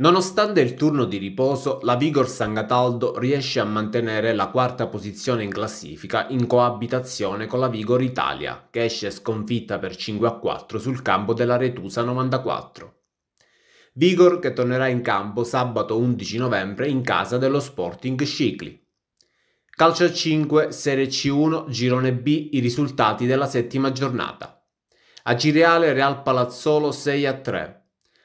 Nonostante il turno di riposo, la Vigor Sangataldo riesce a mantenere la quarta posizione in classifica in coabitazione con la Vigor Italia, che esce sconfitta per 5 a 4 sul campo della Retusa 94. Vigor che tornerà in campo sabato 11 novembre in casa dello Sporting Scicli. Calcio a 5, Serie C1, Girone B, i risultati della settima giornata. A Cireale Real Palazzolo 6 a 3.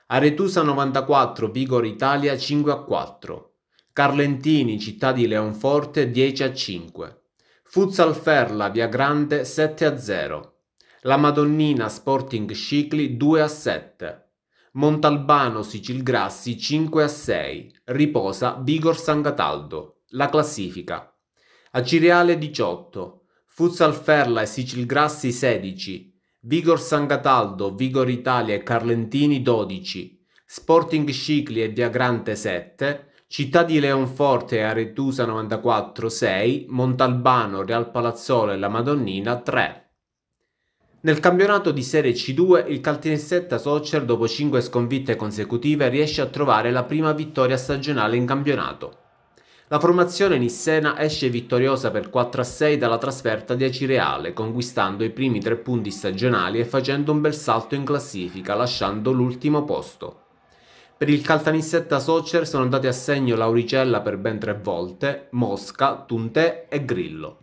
Aretusa 94, Vigor Italia 5 a 4. Carlentini, Città di Leonforte 10 a 5. Futsal Ferla, Via Grande 7 a 0. La Madonnina Sporting Scicli 2 a 7. Montalbano Sicilgrassi 5 a 6. Riposa Vigor San Cataldo. La classifica. Acireale 18. Futsal Ferla e Sicilgrassi 16. Vigor San Cataldo, Vigor Italia e Carlentini 12, Sporting Scicli e Viagrante 7, Città di Leonforte e Aretusa 94 6, Montalbano, Real Palazzola e La Madonnina 3. Nel campionato di Serie C2 il Caltanissetta Soccer dopo 5 sconfitte consecutive riesce a trovare la prima vittoria stagionale in campionato. La formazione nissena esce vittoriosa per 4-6 dalla trasferta di Acireale, conquistando i primi tre punti stagionali e facendo un bel salto in classifica, lasciando l'ultimo posto. Per il Caltanissetta Soccer sono andati a segno Lauricella per ben tre volte, Mosca, Tuntè e Grillo.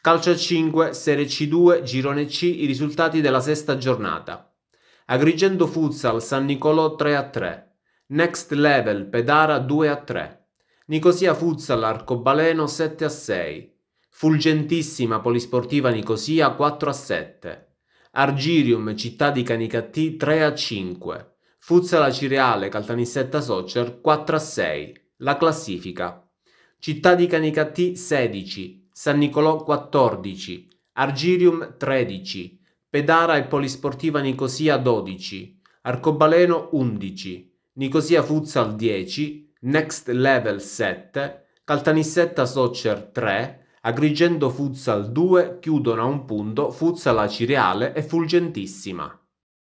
Calcio a 5, Serie C2, Girone C, i risultati della sesta giornata. Agrigento Futsal, San Nicolò 3-3, Next Level, Pedara 2-3. Nicosia Futsal Arcobaleno 7 a 6. Fulgentissima Polisportiva Nicosia 4 a 7. Argirium Città di Canicattì 3 a 5. Futsal Cireale Caltanissetta Soccer 4 a 6. La classifica. Città di Canicattì 16, San Nicolò 14, Argirium 13, Pedara e Polisportiva Nicosia 12, Arcobaleno 11, Nicosia Futsal 10, Next Level 7, Caltanissetta Soccer 3, Agrigento Futsal 2 chiudono a un punto Futsal a Cireale e Fulgentissima.